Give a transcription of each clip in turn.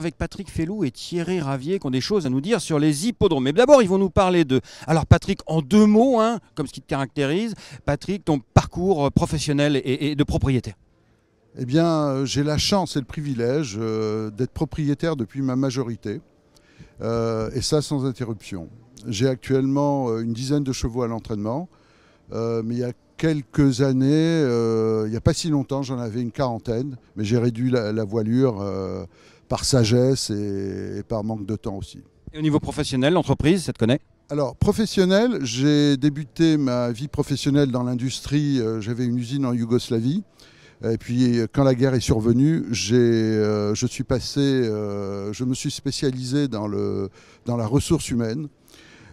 avec Patrick Fellou et Thierry Ravier qui ont des choses à nous dire sur les hippodromes. Mais d'abord, ils vont nous parler de... Alors Patrick, en deux mots, hein, comme ce qui te caractérise, Patrick, ton parcours euh, professionnel et, de propriétaire. Eh bien, euh, j'ai la chance et le privilège euh, d'être propriétaire depuis ma majorité, et ça sans interruption. J'ai actuellement une dizaine de chevaux à l'entraînement, mais il y a quelques années, il n'y a pas si longtemps, j'en avais une quarantaine, mais j'ai réduit la voilure par sagesse et, par manque de temps aussi. Et au niveau professionnel, l'entreprise, ça te connaît alors, professionnel, j'ai débuté ma vie professionnelle dans l'industrie. Euh, j'avais une usine en Yougoslavie. Et puis, quand la guerre est survenue, euh, je, suis passé, euh, je me suis spécialisé dans, le, dans la ressource humaine.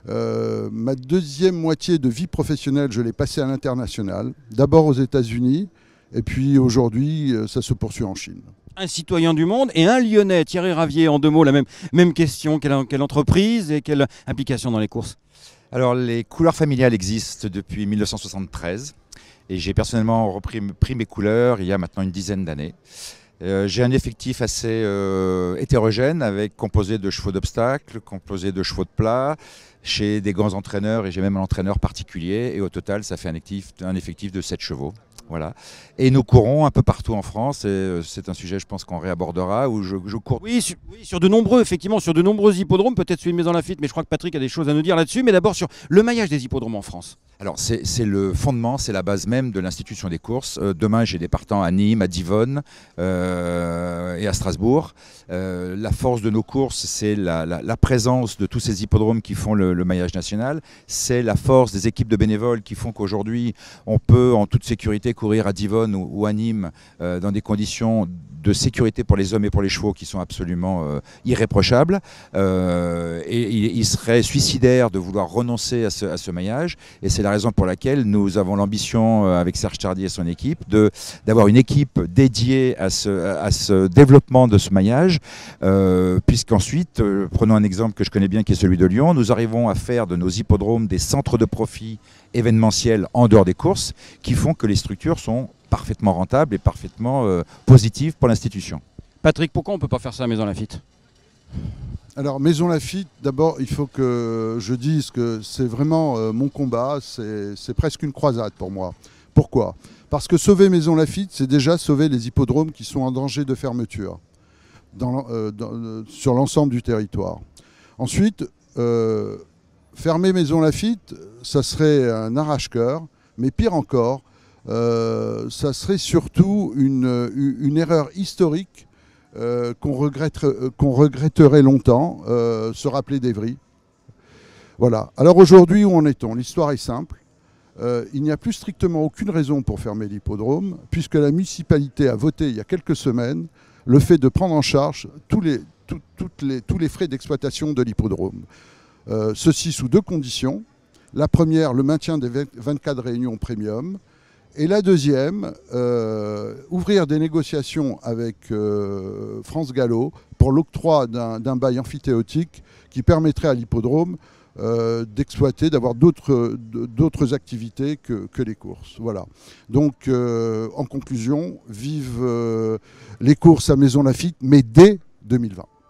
ma deuxième moitié de vie professionnelle, je l'ai passée à l'international, d'abord aux États-Unis, et puis aujourd'hui, ça se poursuit en Chine un citoyen du monde et un lyonnais. Thierry Ravier, en deux mots, la même, même question. Quelle, quelle entreprise et quelle implication dans les courses Alors, les couleurs familiales existent depuis 1973 et j'ai personnellement repris mes couleurs il y a maintenant une dizaine d'années. Euh, j'ai un effectif assez euh, hétérogène, avec composé de chevaux d'obstacles, composé de chevaux de plat, chez des grands entraîneurs et j'ai même un entraîneur particulier. Et au total, ça fait un, un effectif de 7 chevaux. Voilà. Et nous courons un peu partout en France, et euh, c'est un sujet, je pense, qu'on réabordera, où je, cours. Oui sur, de nombreux, effectivement, sur de nombreux hippodromes, peut-être celui de Maison Lafitte, mais je crois que Patrick a des choses à nous dire là-dessus. Mais d'abord sur le maillage des hippodromes en France. Alors, c'est le fondement, c'est la base même de l'institution des courses. Euh, demain, j'ai des partants à Nîmes, à Divonne euh, et à Strasbourg. Euh, la force de nos courses, c'est la, présence de tous ces hippodromes qui font le, maillage national. C'est la force des équipes de bénévoles qui font qu'aujourd'hui, on peut en toute sécurité courir à Divonne ou à Nîmes dans des conditions de sécurité pour les hommes et pour les chevaux qui sont absolument euh, irréprochables. Euh, et il, serait suicidaire de vouloir renoncer à ce, maillage. Et c'est la raison pour laquelle nous avons l'ambition, euh, avec Serge Tardy et son équipe, d'avoir une équipe dédiée à ce, à ce développement de ce maillage. Puisqu'ensuite, prenons un exemple que je connais bien qui est celui de Lyon, nous arrivons à faire de nos hippodromes des centres de profit événementiels en dehors des courses qui font que les structures sont parfaitement rentable et parfaitement euh, positive pour l'institution. Patrick, pourquoi on ne peut pas faire ça à Maison Lafitte alors, Maison Lafitte, d'abord, il faut que je dise que c'est vraiment euh, mon combat, c'est presque une croisade pour moi. Pourquoi Parce que sauver Maison Lafitte, c'est déjà sauver les hippodromes qui sont en danger de fermeture euh, sur l'ensemble du territoire. Ensuite, fermer Maison Lafitte, ça serait un arrache-coeur, mais pire encore, euh, ça serait surtout une, erreur historique euh, euh, qu'on regretterait, longtemps, se rappeler d'Evry. Voilà. Alors aujourd'hui, où en est-on L'histoire est simple. il n'y a plus strictement aucune raison pour fermer l'hippodrome, puisque la municipalité a voté il y a quelques semaines le fait de prendre en charge les, tous les frais d'exploitation de l'hippodrome. ceci sous deux conditions. La première, le maintien des 24 réunions premium, et la deuxième, euh, ouvrir des négociations avec euh, France Gallo pour l'octroi d'un bail amphithéotique qui permettrait à l'hippodrome euh, d'exploiter, d'avoir d'autres activités que, que, les courses. Voilà. Donc, en conclusion, vive les courses à Maison Lafitte, mais dès 2020.